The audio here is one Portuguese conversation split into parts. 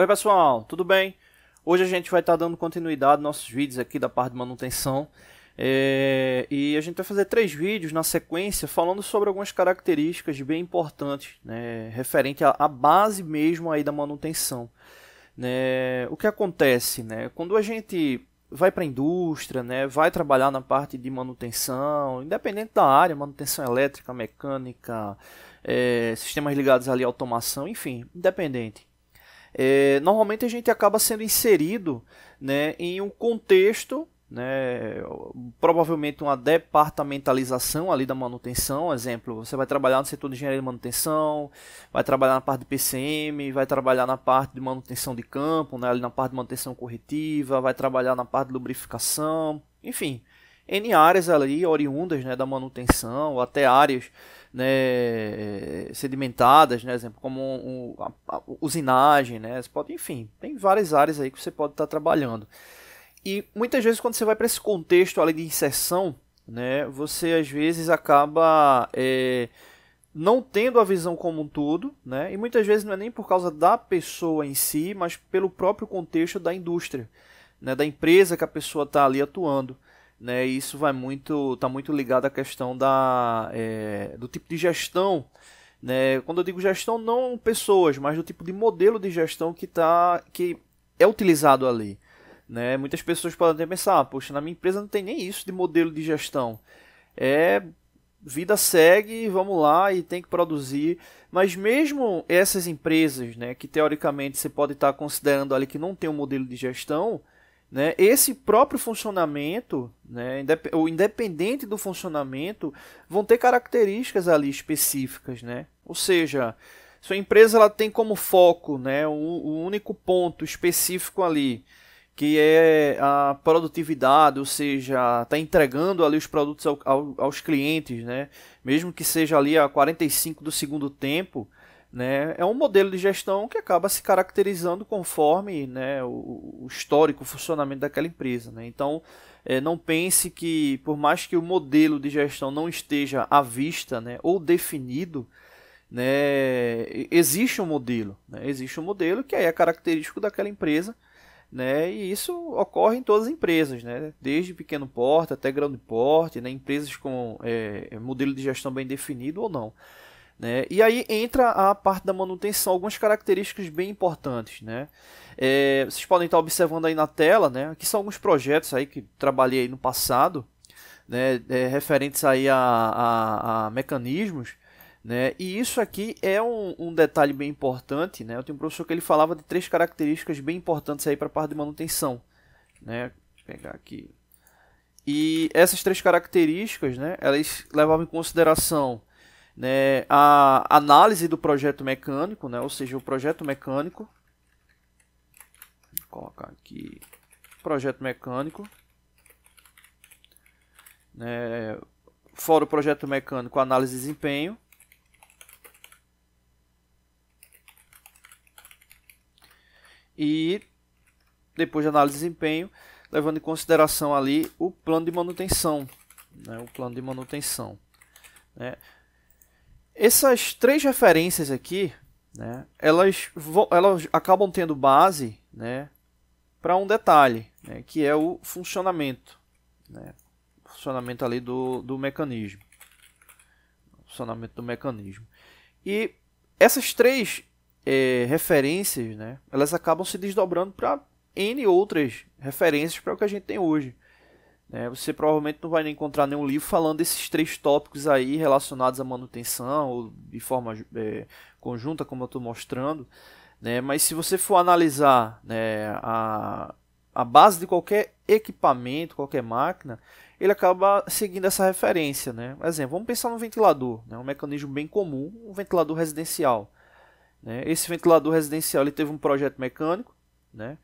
Oi pessoal, tudo bem? Hoje a gente vai estar tá dando continuidade aos nossos vídeos aqui da parte de manutenção é... e a gente vai fazer três vídeos na sequência falando sobre algumas características bem importantes né, referente à, base mesmo aí da manutenção. Né? O que acontece, né? Quando a gente vai para a indústria, né? Vai trabalhar na parte de manutenção, independente da área, manutenção elétrica, mecânica, é, sistemas ligados ali à automação, enfim, independente é, normalmente a gente acaba sendo inserido né, em um contexto, né, provavelmente uma departamentalização ali da manutenção. Exemplo, você vai trabalhar no setor de engenharia de manutenção, vai trabalhar na parte de PCM, vai trabalhar na parte de manutenção de campo, né, ali na parte de manutenção corretiva, vai trabalhar na parte de lubrificação, enfim. N áreas ali oriundas né, da manutenção, até áreas né, sedimentadas, né, exemplo, como um, a, a usinagem, né, pode, enfim, tem várias áreas aí que você pode estar tá trabalhando. E muitas vezes quando você vai para esse contexto ali de inserção, né, você às vezes acaba é, não tendo a visão como um todo, né, e muitas vezes não é nem por causa da pessoa em si, mas pelo próprio contexto da indústria, né, da empresa que a pessoa está ali atuando né? E isso vai muito, tá muito ligado à questão da, é, do tipo de gestão, né? Quando eu digo gestão, não pessoas, mas do tipo de modelo de gestão que tá, que é utilizado ali, né? Muitas pessoas podem pensar, ah, poxa, na minha empresa não tem nem isso de modelo de gestão. É vida segue, vamos lá e tem que produzir. Mas mesmo essas empresas, né, que teoricamente você pode estar tá considerando ali que não tem um modelo de gestão, né? Esse próprio funcionamento, né, o independente do funcionamento, vão ter características ali específicas. Né? Ou seja, sua empresa ela tem como foco né, o, o único ponto específico ali, que é a produtividade, ou seja, está entregando ali os produtos ao, ao, aos clientes, né? mesmo que seja ali a 45 do segundo tempo, né? É um modelo de gestão que acaba se caracterizando conforme né, o, o histórico o funcionamento daquela empresa. Né? Então, é, não pense que, por mais que o modelo de gestão não esteja à vista né, ou definido, né, existe um modelo. Né? Existe um modelo que é característico daquela empresa. Né? E isso ocorre em todas as empresas, né? Desde pequeno porte até grande porte, né? Empresas com é, é modelo de gestão bem definido ou não. Né? E aí entra a parte da manutenção, algumas características bem importantes. Né? É, vocês podem estar observando aí na tela, né? Aqui são alguns projetos aí que trabalhei aí no passado, né? É, referentes aí a, a, a mecanismos. Né? E isso aqui é um, um, detalhe bem importante. Né? Eu tenho um professor que ele falava de três características bem importantes para a parte de manutenção. Né? Vou pegar aqui. E essas três características, né, elas levavam em consideração né, a análise do projeto mecânico, né, ou seja, o projeto mecânico, vou colocar aqui, projeto mecânico, né, fora o projeto mecânico, análise de desempenho, e depois de análise de desempenho, levando em consideração ali o plano de manutenção, né, o plano de manutenção, né, essas três referências aqui, né, elas, elas acabam tendo base né, para um detalhe, né, que é o funcionamento. Né, funcionamento ali do, do mecanismo. Funcionamento do mecanismo. E essas três é, referências, né, elas acabam se desdobrando para N outras referências para o que a gente tem hoje. É, você provavelmente não vai encontrar nenhum livro falando desses três tópicos aí relacionados à manutenção ou de forma é, conjunta, como eu estou mostrando. Né? Mas se você for analisar né, a, a base de qualquer equipamento, qualquer máquina, ele acaba seguindo essa referência. Né? Por exemplo, vamos pensar no ventilador, né? um mecanismo bem comum, um ventilador residencial. Né? Esse ventilador residencial ele teve um projeto mecânico, né?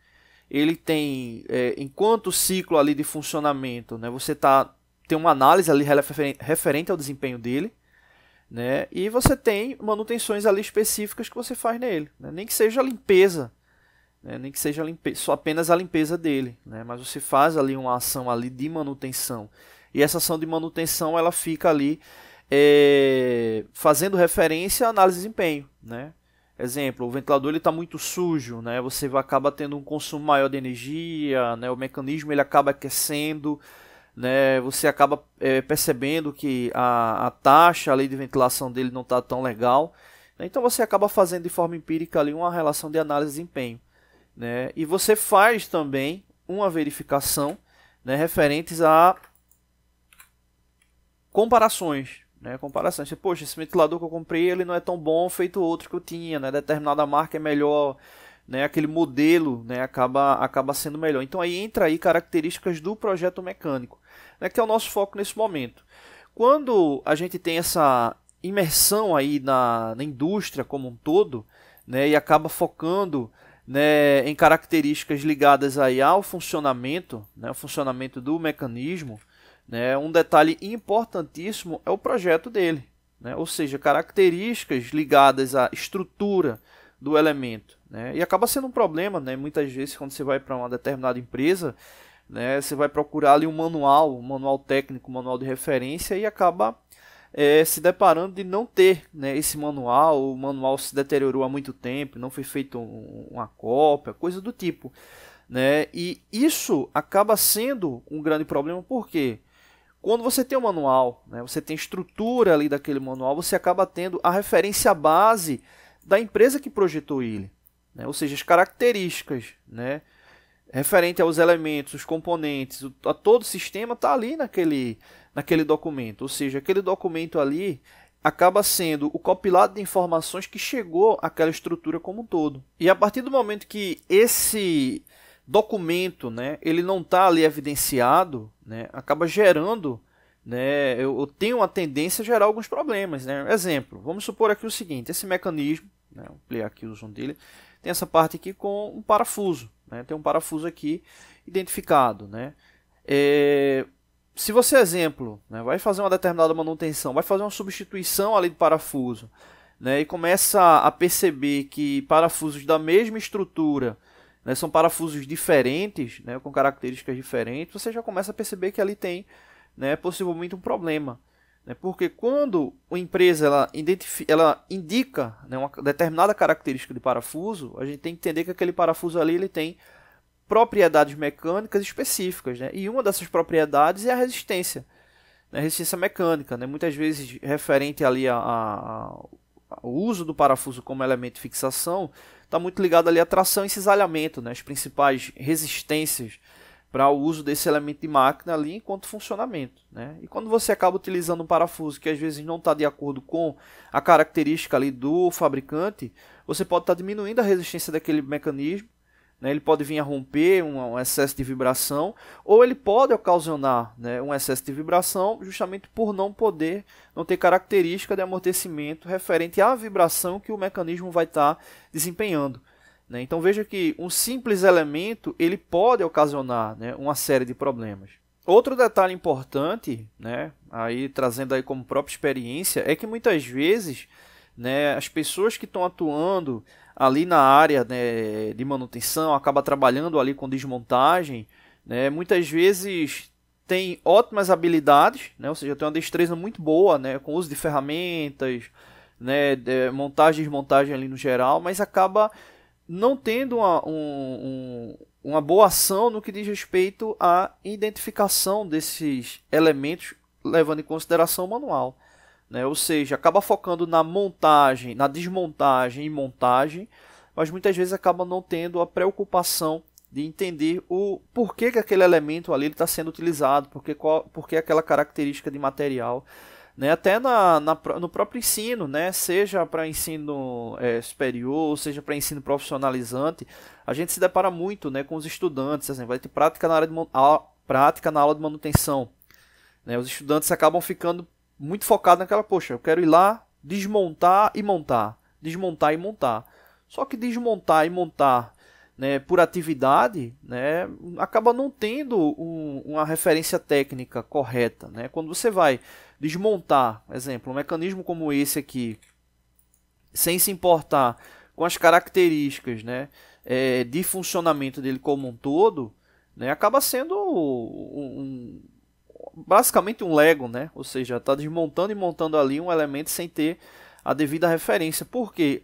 ele tem, é, enquanto ciclo ali de funcionamento, né, você tá, tem uma análise ali referente ao desempenho dele, né, e você tem manutenções ali específicas que você faz nele, né, nem que seja a limpeza, né, nem que seja limpeza, só apenas a limpeza dele, né, mas você faz ali uma ação ali de manutenção, e essa ação de manutenção ela fica ali é, fazendo referência à análise de desempenho, né, Exemplo, o ventilador ele está muito sujo, né? Você acaba tendo um consumo maior de energia, né? O mecanismo ele acaba aquecendo, né? Você acaba é, percebendo que a, a taxa ali de ventilação dele não está tão legal. Né? Então você acaba fazendo de forma empírica ali uma relação de análise de desempenho, né? E você faz também uma verificação, né? Referentes a comparações, né, comparação, tipo, poxa, esse ventilador que eu comprei ele não é tão bom feito outro que eu tinha, né? Determinada marca é melhor, né? Aquele modelo, né? Acaba, acaba sendo melhor. Então aí entra aí características do projeto mecânico, né? Que é o nosso foco nesse momento. Quando a gente tem essa imersão aí na, na indústria como um todo, né? E acaba focando né, em características ligadas aí ao funcionamento, né, o funcionamento do mecanismo, né? Um detalhe importantíssimo é o projeto dele, né? ou seja, características ligadas à estrutura do elemento. Né? E acaba sendo um problema, né? muitas vezes, quando você vai para uma determinada empresa, né? você vai procurar ali um manual, um manual técnico, um manual de referência, e acaba é, se deparando de não ter né, esse manual, o manual se deteriorou há muito tempo, não foi feita um, uma cópia, coisa do tipo. Né? E isso acaba sendo um grande problema, por quê? Quando você tem o um manual, né, você tem estrutura ali daquele manual, você acaba tendo a referência base da empresa que projetou ele, né, ou seja, as características, né, referente aos elementos, os componentes, a todo o sistema está ali naquele, naquele documento, ou seja, aquele documento ali acaba sendo o compilado de informações que chegou àquela estrutura como um todo. E a partir do momento que esse documento, né, ele não está ali evidenciado, né, acaba gerando, né, eu, eu tenho uma tendência a gerar alguns problemas, né. Exemplo, vamos supor aqui o seguinte, esse mecanismo, né, vou ampliar aqui o zoom dele, tem essa parte aqui com um parafuso, né, tem um parafuso aqui identificado, né. É, se você, exemplo, né, vai fazer uma determinada manutenção, vai fazer uma substituição ali de parafuso, né, e começa a perceber que parafusos da mesma estrutura né, são parafusos diferentes, né, com características diferentes, você já começa a perceber que ali tem né, possivelmente um problema. Né, porque quando a empresa ela, ela indica né, uma determinada característica de parafuso, a gente tem que entender que aquele parafuso ali ele tem propriedades mecânicas específicas. Né, e uma dessas propriedades é a resistência. Né, resistência mecânica, né, muitas vezes referente ali a, a, a o uso do parafuso como elemento de fixação, está muito ligado ali à tração e cisalhamento, né? as principais resistências para o uso desse elemento de máquina ali enquanto funcionamento. Né? E quando você acaba utilizando um parafuso que às vezes não está de acordo com a característica ali do fabricante, você pode estar tá diminuindo a resistência daquele mecanismo né? Ele pode vir a romper um, um, excesso de vibração, ou ele pode ocasionar né, um excesso de vibração justamente por não poder, não ter característica de amortecimento referente à vibração que o mecanismo vai estar tá desempenhando. Né? Então veja que um simples elemento ele pode ocasionar né, uma série de problemas. Outro detalhe importante, né, aí trazendo aí como própria experiência, é que muitas vezes né, as pessoas que estão atuando ali na área né, de manutenção, acaba trabalhando ali com desmontagem, né, muitas vezes tem ótimas habilidades, né, ou seja, tem uma destreza muito boa né, com uso de ferramentas, né, de montagem e desmontagem ali no geral, mas acaba não tendo uma, um, um, uma boa ação no que diz respeito à identificação desses elementos, levando em consideração o manual. Né? Ou seja, acaba focando na montagem, na desmontagem e montagem, mas muitas vezes acaba não tendo a preocupação de entender o porquê que aquele elemento ali está sendo utilizado, porque, qual, porque aquela característica de material. Né? Até na, na, no próprio ensino, né? seja para ensino é, superior, seja para ensino profissionalizante, a gente se depara muito né, com os estudantes. Assim, vai ter prática na, área de, a, prática na aula de manutenção. Né? Os estudantes acabam ficando muito focado naquela, poxa, eu quero ir lá, desmontar e montar, desmontar e montar. Só que desmontar e montar né, por atividade, né, acaba não tendo um, uma referência técnica correta. Né? Quando você vai desmontar, exemplo, um mecanismo como esse aqui, sem se importar com as características né, é, de funcionamento dele como um todo, né, acaba sendo um, um basicamente um Lego, né? Ou seja, está desmontando e montando ali um elemento sem ter a devida referência. Porque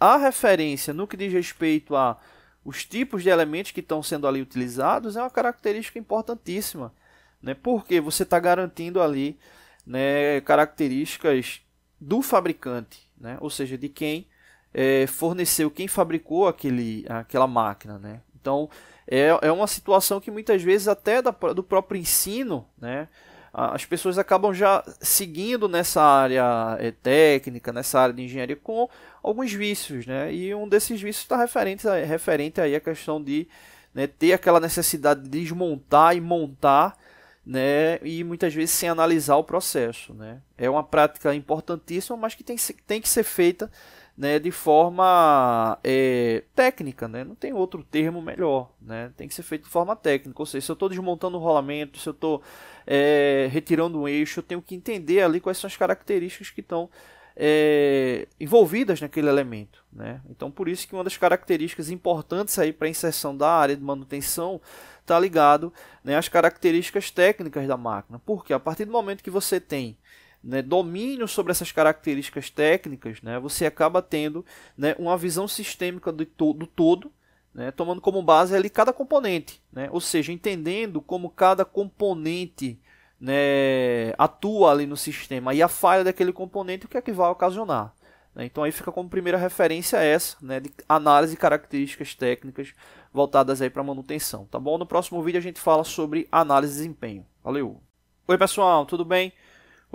a referência no que diz respeito a os tipos de elementos que estão sendo ali utilizados é uma característica importantíssima, né? Porque você está garantindo ali né, características do fabricante, né? Ou seja, de quem é, forneceu, quem fabricou aquele, aquela máquina, né? Então, é, é uma situação que muitas vezes até da, do próprio ensino, né? As pessoas acabam já seguindo nessa área é, técnica, nessa área de engenharia, com alguns vícios, né? E um desses vícios está referente, referente aí à questão de né, ter aquela necessidade de desmontar e montar, né? E muitas vezes sem analisar o processo, né? É uma prática importantíssima, mas que tem, tem que ser feita né, de forma é, técnica, né? não tem outro termo melhor, né? tem que ser feito de forma técnica, ou seja, se eu estou desmontando o rolamento, se eu estou é, retirando um eixo, eu tenho que entender ali quais são as características que estão é, envolvidas naquele elemento. Né? Então, por isso que uma das características importantes para a inserção da área de manutenção está ligado né, às características técnicas da máquina, porque a partir do momento que você tem né, domínio sobre essas características técnicas, né, você acaba tendo né, uma visão sistêmica do, to do todo, né, tomando como base ali cada componente, né, ou seja, entendendo como cada componente né, atua ali no sistema e a falha daquele componente o que é que vai ocasionar. Então aí fica como primeira referência essa, de análise de características técnicas voltadas aí para manutenção, tá bom? No próximo vídeo a gente fala sobre análise de desempenho. Valeu. Oi pessoal, tudo bem?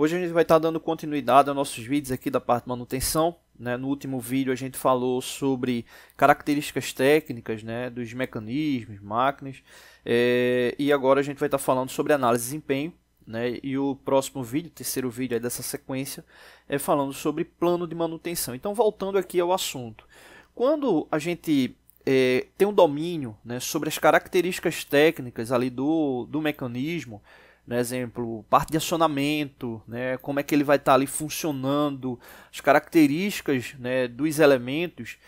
Hoje a gente vai estar dando continuidade aos nossos vídeos aqui da parte de manutenção. Né? No último vídeo a gente falou sobre características técnicas né? dos mecanismos, máquinas. É... E agora a gente vai estar falando sobre análise de desempenho. Né? E o próximo vídeo, terceiro vídeo dessa sequência, é falando sobre plano de manutenção. Então voltando aqui ao assunto. Quando a gente é, tem um domínio né, sobre as características técnicas ali do, do mecanismo, no né, exemplo, parte de acionamento, né, como é que ele vai estar tá ali funcionando, as características né, dos elementos,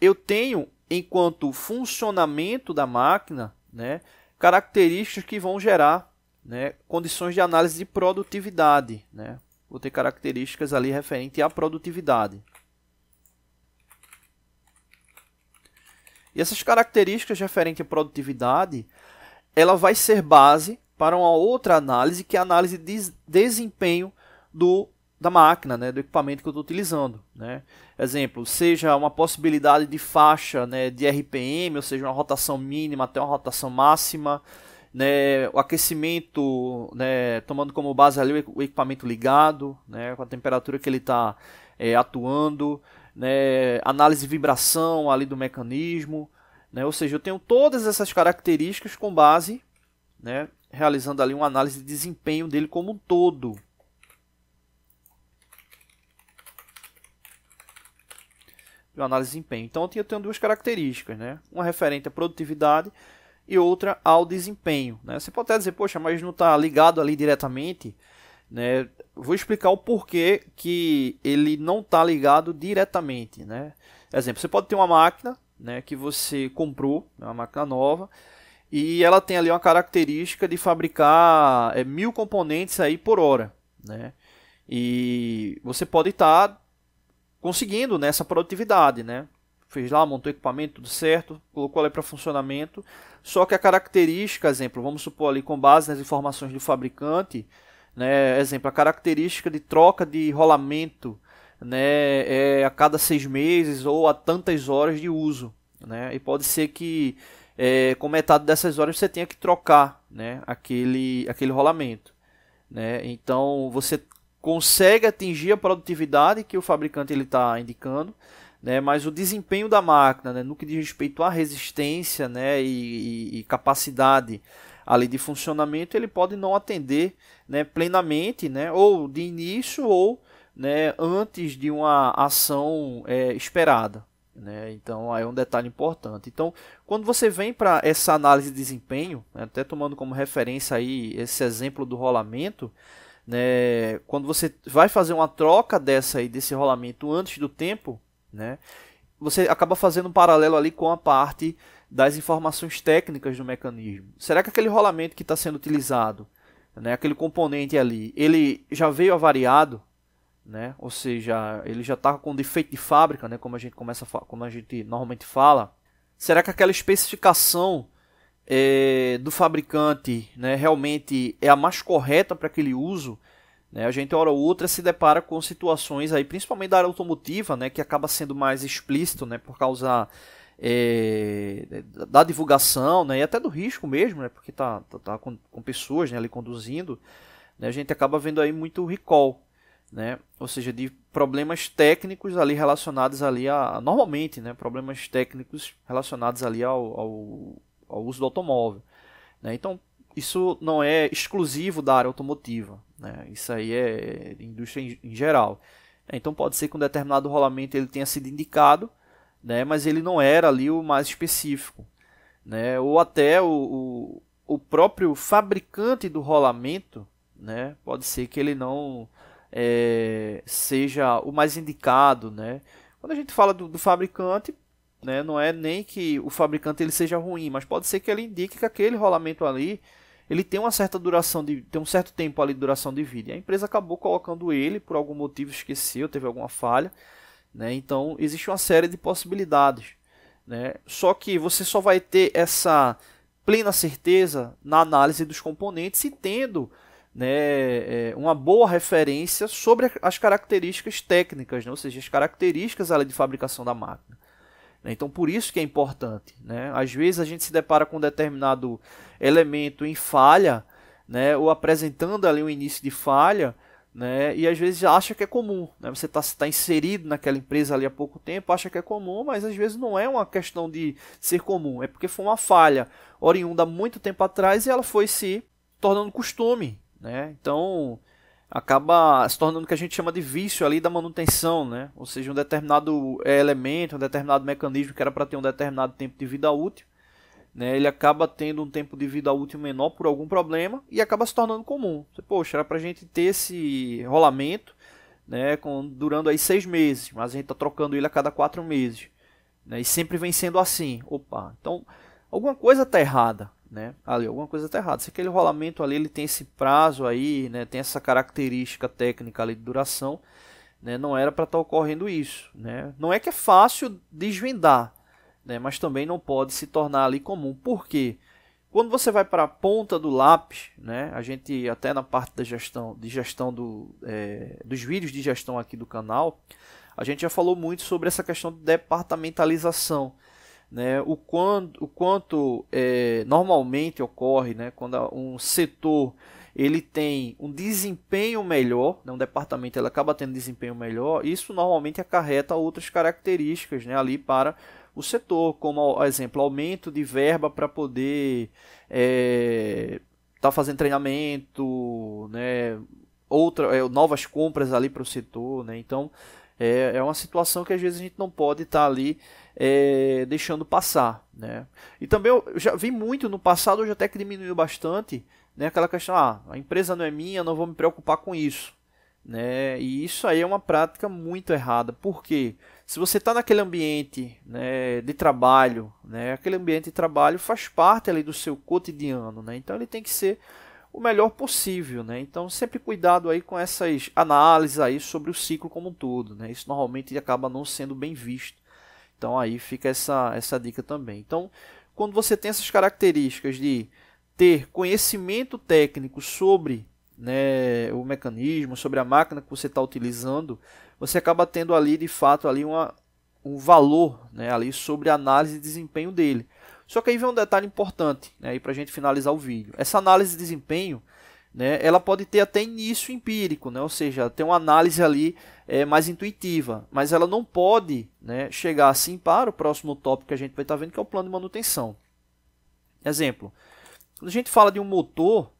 eu tenho, enquanto funcionamento da máquina, né, características que vão gerar né, condições de análise de produtividade. Né? Vou ter características ali referente à produtividade. E essas características referentes à produtividade, ela vai ser base para uma outra análise, que é a análise de desempenho do, da máquina, né, do equipamento que eu estou utilizando. Né. Exemplo, seja uma possibilidade de faixa né, de RPM, ou seja, uma rotação mínima até uma rotação máxima, né, o aquecimento, né, tomando como base ali o equipamento ligado, né, com a temperatura que ele está é, atuando, né, análise de vibração ali do mecanismo, né, ou seja, eu tenho todas essas características com base né, realizando ali uma análise de desempenho dele como um todo. De uma análise de desempenho. Então, eu tenho duas características, né? Uma referente à produtividade e outra ao desempenho. Né? Você pode até dizer, poxa, mas não está ligado ali diretamente. Né? Vou explicar o porquê que ele não está ligado diretamente. Né? Exemplo, você pode ter uma máquina né, que você comprou, né, uma máquina nova, e ela tem ali uma característica de fabricar é, mil componentes aí por hora, né? E você pode estar tá conseguindo nessa né, produtividade, né? Fez lá, montou equipamento, tudo certo, colocou ali para funcionamento. Só que a característica, exemplo, vamos supor ali com base nas informações do fabricante, né? Exemplo, a característica de troca de rolamento, né? É a cada seis meses ou a tantas horas de uso, né? E pode ser que é, com metade dessas horas você tenha que trocar né, aquele, aquele rolamento. Né? Então você consegue atingir a produtividade que o fabricante está indicando, né? mas o desempenho da máquina, né? no que diz respeito à resistência né? e, e, e capacidade ali de funcionamento, ele pode não atender né? plenamente, né? ou de início, ou né? antes de uma ação é, esperada. Né? Então, aí é um detalhe importante. Então, quando você vem para essa análise de desempenho, né, até tomando como referência aí esse exemplo do rolamento, né, quando você vai fazer uma troca dessa aí, desse rolamento antes do tempo, né, você acaba fazendo um paralelo ali com a parte das informações técnicas do mecanismo. Será que aquele rolamento que está sendo utilizado, né, aquele componente ali, ele já veio avariado? né? Ou seja, ele já está com defeito de fábrica, né? Como a gente começa, a como a gente normalmente fala. Será que aquela especificação é, do fabricante, né? Realmente é a mais correta para aquele uso? Né? A gente hora ou outra se depara com situações aí, principalmente da área automotiva, né? Que acaba sendo mais explícito, né? Por causa é, da divulgação, né? E até do risco mesmo, né? Porque tá, tá, tá com, com pessoas né? ali conduzindo, né? A gente acaba vendo aí muito recall né? Ou seja, de problemas técnicos ali relacionados ali a normalmente, né? Problemas técnicos relacionados ali ao, ao, ao uso do automóvel, né? Então isso não é exclusivo da área automotiva, né? Isso aí é indústria em, em geral. Então pode ser que um determinado rolamento ele tenha sido indicado, né? Mas ele não era ali o mais específico, né? Ou até o, o, o próprio fabricante do rolamento, né? Pode ser que ele não é, seja o mais indicado, né? Quando a gente fala do, do fabricante, né, não é nem que o fabricante ele seja ruim, mas pode ser que ele indique que aquele rolamento ali ele tem uma certa duração de tem um certo tempo ali de duração de vida. E a empresa acabou colocando ele por algum motivo esqueceu, teve alguma falha, né? Então existe uma série de possibilidades, né? Só que você só vai ter essa plena certeza na análise dos componentes e tendo né, é, uma boa referência sobre as características técnicas, né, ou seja, as características ali, de fabricação da máquina. Né. Então, por isso que é importante. Né? Às vezes a gente se depara com um determinado elemento em falha, né, ou apresentando ali um início de falha, né, e às vezes acha que é comum. Né? Você está tá inserido naquela empresa ali há pouco tempo, acha que é comum, mas às vezes não é uma questão de ser comum, é porque foi uma falha oriunda muito tempo atrás e ela foi se tornando costume né? Então acaba se tornando o que a gente chama de vício ali da manutenção, né? Ou seja, um determinado eh, elemento, um determinado mecanismo que era para ter um determinado tempo de vida útil, né? Ele acaba tendo um tempo de vida útil menor por algum problema e acaba se tornando comum. Você, Poxa, era para a gente ter esse rolamento, né? Com, durando aí seis meses, mas a gente está trocando ele a cada quatro meses, né? E sempre vem sendo assim. Opa, então alguma coisa está errada, né? Ali alguma coisa está errada. Se aquele rolamento ali ele tem esse prazo aí, né? Tem essa característica técnica ali de duração, né? Não era para estar tá ocorrendo isso, né? Não é que é fácil desvendar, né? Mas também não pode se tornar ali comum. Por quê? Quando você vai para a ponta do lápis, né? A gente até na parte da gestão, de gestão do, é, dos vídeos de gestão aqui do canal, a gente já falou muito sobre essa questão de departamentalização né, o, quanto, o quanto é, normalmente ocorre né, quando um setor ele tem um desempenho melhor, né, um departamento ele acaba tendo desempenho melhor, isso normalmente acarreta outras características né, ali para o setor, como, por exemplo, aumento de verba para poder estar é, tá fazendo treinamento, né, outra, é, novas compras ali para o setor. Né, então, é, é uma situação que às vezes a gente não pode estar tá ali é, deixando passar. Né? E também eu já vi muito no passado, hoje até que diminuiu bastante, né, aquela questão, ah, a empresa não é minha, não vou me preocupar com isso. Né? E isso aí é uma prática muito errada, porque se você está naquele ambiente né, de trabalho, né, aquele ambiente de trabalho faz parte ali do seu cotidiano, né? então ele tem que ser o melhor possível, né? Então sempre cuidado aí com essas análises aí sobre o ciclo como um todo, né? Isso normalmente acaba não sendo bem visto então aí fica essa, essa dica também. Então, quando você tem essas características de ter conhecimento técnico sobre né, o mecanismo, sobre a máquina que você está utilizando, você acaba tendo ali de fato ali uma, um valor né, ali sobre a análise de desempenho dele. Só que aí vem um detalhe importante né, para a gente finalizar o vídeo. Essa análise de desempenho né, ela pode ter até início empírico, né, ou seja, tem uma análise ali é, mais intuitiva, mas ela não pode né, chegar assim para o próximo tópico que a gente vai estar tá vendo, que é o plano de manutenção. Exemplo, quando a gente fala de um motor,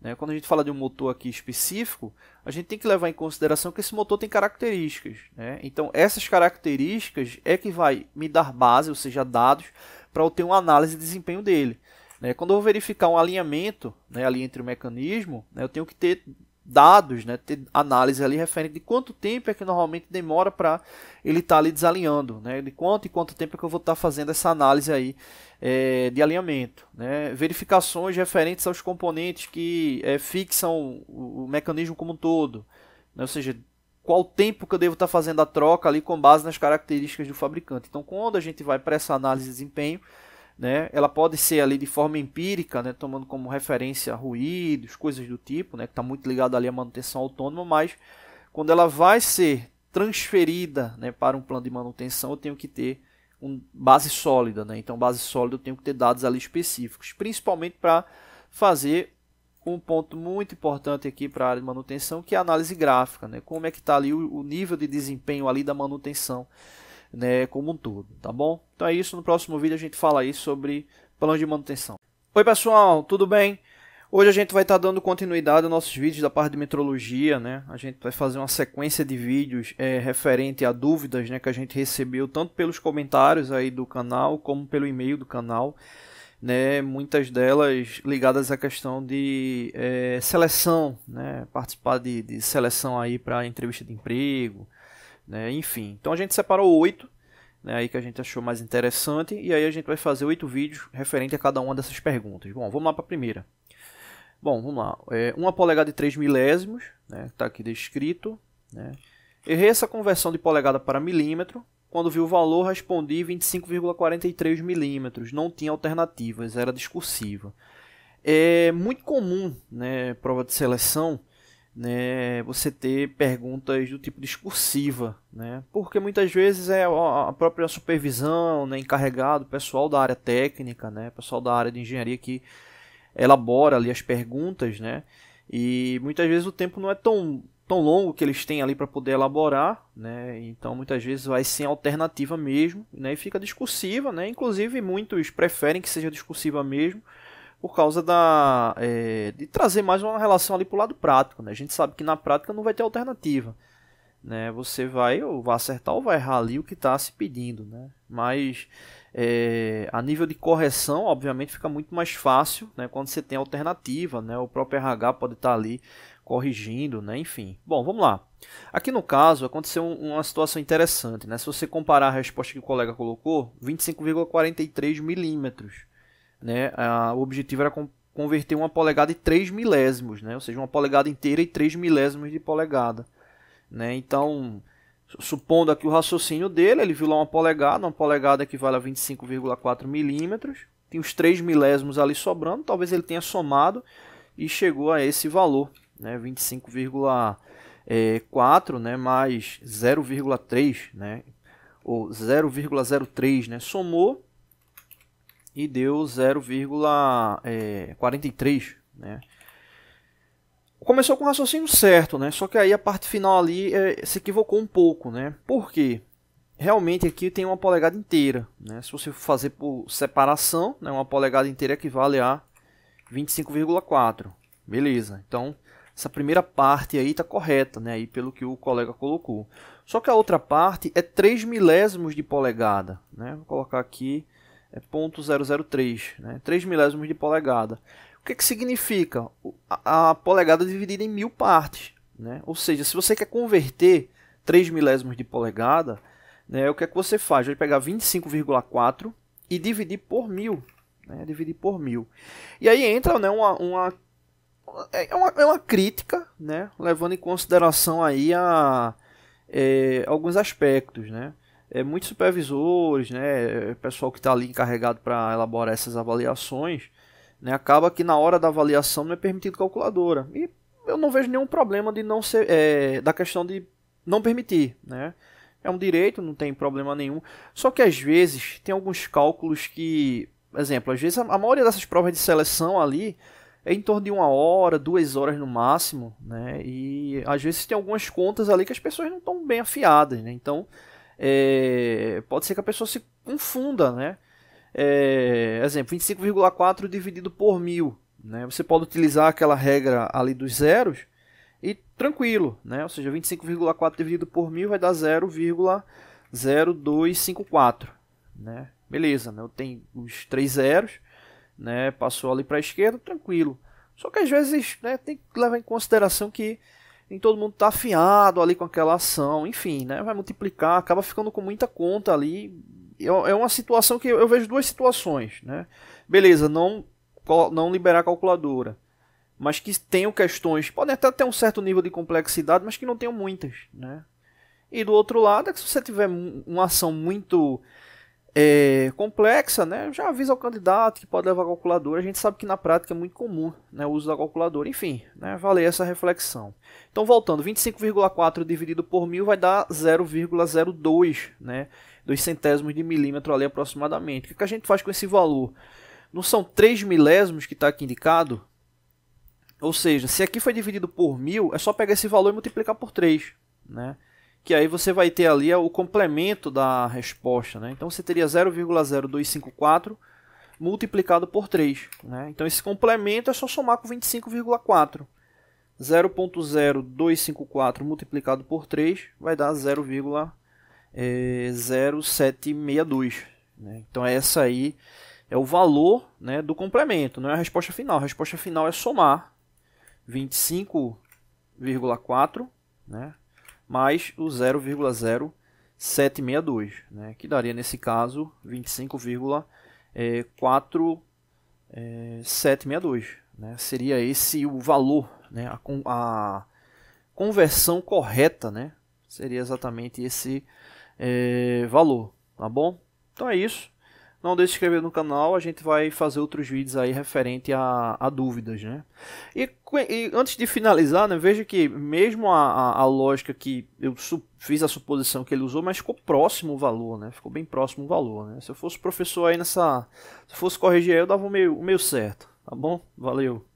né, quando a gente fala de um motor aqui específico, a gente tem que levar em consideração que esse motor tem características. Né? Então, essas características é que vai me dar base, ou seja, dados, para eu ter uma análise de desempenho dele. Né? Quando eu vou verificar um alinhamento né, ali entre o mecanismo, né, eu tenho que ter dados, né, ter análise ali referente de quanto tempo é que normalmente demora para ele estar tá ali desalinhando, né, de quanto e quanto tempo é que eu vou estar tá fazendo essa análise aí é, de alinhamento, né, verificações referentes aos componentes que é, fixam o, o, mecanismo como um todo, né, ou seja, qual tempo que eu devo estar tá fazendo a troca ali com base nas características do fabricante. Então, quando a gente vai para essa análise de desempenho, né? Ela pode ser ali de forma empírica, né? tomando como referência ruídos, coisas do tipo, né? que está muito ligado ali à manutenção autônoma, mas quando ela vai ser transferida né? para um plano de manutenção, eu tenho que ter uma base sólida. Né? Então, base sólida, eu tenho que ter dados ali específicos, principalmente para fazer um ponto muito importante aqui para a área de manutenção, que é a análise gráfica. Né? Como é que está ali o, o nível de desempenho ali da manutenção né, como um todo, tá bom? Então é isso, no próximo vídeo a gente fala aí sobre plano de manutenção. Oi pessoal, tudo bem? Hoje a gente vai estar tá dando continuidade aos nossos vídeos da parte de metrologia, né? A gente vai fazer uma sequência de vídeos é, referente a dúvidas né, que a gente recebeu tanto pelos comentários aí do canal como pelo e-mail do canal. Né, muitas delas ligadas à questão de é, seleção, né, participar de, de seleção aí para entrevista de emprego, né? Enfim, então a gente separou oito, né, aí que a gente achou mais interessante, e aí a gente vai fazer oito vídeos referente a cada uma dessas perguntas. Bom, vamos lá para a primeira. Bom, vamos lá. É, uma polegada e 3 milésimos, né? Tá aqui descrito. Né? Errei essa conversão de polegada para milímetro. Quando vi o valor, respondi 25,43 milímetros. Não tinha alternativas, era discursiva. É muito comum, né? Prova de seleção né, você ter perguntas do tipo discursiva, né? Porque muitas vezes é a própria supervisão, né, encarregado, pessoal da área técnica, né, pessoal da área de engenharia que elabora ali as perguntas, né? E muitas vezes o tempo não é tão tão longo que eles têm ali para poder elaborar, né? Então muitas vezes vai sem alternativa mesmo, né? E fica discursiva, né? Inclusive muitos preferem que seja discursiva mesmo por causa da é, de trazer mais uma relação ali para o lado prático. Né? A gente sabe que na prática não vai ter alternativa. Né? Você vai ou vai acertar ou vai errar ali o que está se pedindo. Né? Mas é, a nível de correção, obviamente, fica muito mais fácil né? quando você tem alternativa. Né? O próprio RH pode estar tá ali corrigindo, né? enfim. Bom, vamos lá. Aqui no caso, aconteceu uma situação interessante. Né? Se você comparar a resposta que o colega colocou, 25,43 milímetros né? A, o objetivo era com, converter uma polegada em 3 milésimos, né? Ou seja, uma polegada inteira e 3 milésimos de polegada, né? Então, supondo aqui o raciocínio dele, ele viu lá uma polegada, uma polegada equivale a 25,4 milímetros, tem os 3 milésimos ali sobrando, talvez ele tenha somado e chegou a esse valor, né? 25,4, eh, né? Mais 0,3, né? Ou 0,03, né? Somou e deu 0,43, é, né? Começou com o raciocínio certo, né? Só que aí a parte final ali é, se equivocou um pouco, né? Por quê? Realmente aqui tem uma polegada inteira, né? Se você fazer por separação, né? uma polegada inteira equivale a 25,4. Beleza, então essa primeira parte aí está correta, né? Aí pelo que o colega colocou. Só que a outra parte é 3 milésimos de polegada, né? Vou colocar aqui é 0.003, né? 3 milésimos de polegada. O que, é que significa? A, a polegada é dividida em mil partes. Né? Ou seja, se você quer converter 3 milésimos de polegada, né, o que é que você faz? Vai pegar 25,4 e dividir por mil. Né? Dividir por mil. E aí entra né, uma, uma, é, é uma, é uma crítica, né? levando em consideração aí a, é, alguns aspectos. Né? é, muitos supervisores, né, é, pessoal que está ali encarregado para elaborar essas avaliações, né, acaba que na hora da avaliação não é permitido calculadora. E eu não vejo nenhum problema de não ser, é, da questão de não permitir, né? É um direito, não tem problema nenhum. Só que às vezes tem alguns cálculos que, exemplo, às vezes a maioria dessas provas de seleção ali é em torno de uma hora, duas horas no máximo, né? E às vezes tem algumas contas ali que as pessoas não estão bem afiadas, né? Então é, pode ser que a pessoa se confunda, né? É, exemplo, 25,4 dividido por mil. Né? Você pode utilizar aquela regra ali dos zeros e tranquilo, né? Ou seja, 25,4 dividido por mil vai dar 0,0254, né? Beleza, né? Eu tenho os três zeros, né? Passou ali para a esquerda, tranquilo. Só que às vezes né, tem que levar em consideração que nem todo mundo tá afiado ali com aquela ação, enfim, né? Vai multiplicar, acaba ficando com muita conta ali. É, é uma situação que eu vejo duas situações, né? Beleza, não, não liberar a calculadora, mas que tenham questões, podem até ter um certo nível de complexidade, mas que não tenham muitas, né? E do outro lado, é que se você tiver uma ação muito é, complexa, né, já avisa ao candidato que pode levar a calculadora. A gente sabe que na prática é muito comum né, o uso da calculadora. Enfim, né, valeu essa reflexão. Então, voltando, 25,4 dividido por mil vai dar 0,02, né, Dois centésimos de milímetro ali aproximadamente. O que a gente faz com esse valor? Não são 3 milésimos que está aqui indicado? Ou seja, se aqui foi dividido por mil, é só pegar esse valor e multiplicar por 3, né? que aí você vai ter ali é o complemento da resposta. Né? Então você teria 0,0254 multiplicado por 3. Né? Então esse complemento é só somar com 25,4. 0.0254 multiplicado por 3 vai dar 0,0762. Eh, né? Então essa aí é o valor né, do complemento, não é a resposta final. A resposta final é somar 25,4 né, mais o 0,0762, né, que daria nesse caso 25,4762. É, é, né, seria esse o valor, né, a, a conversão correta, né, seria exatamente esse é, valor, tá bom? Então é isso. Não deixe de se inscrever no canal, a gente vai fazer outros vídeos aí referente a, a dúvidas, né? E, e, antes de finalizar, né, veja que mesmo a, a, a lógica que eu fiz a suposição que ele usou, mas ficou próximo o valor, né? Ficou bem próximo o valor, né? Se eu fosse professor aí nessa... Se eu fosse corrigir aí, eu dava o meio, o meio certo, tá bom? Valeu!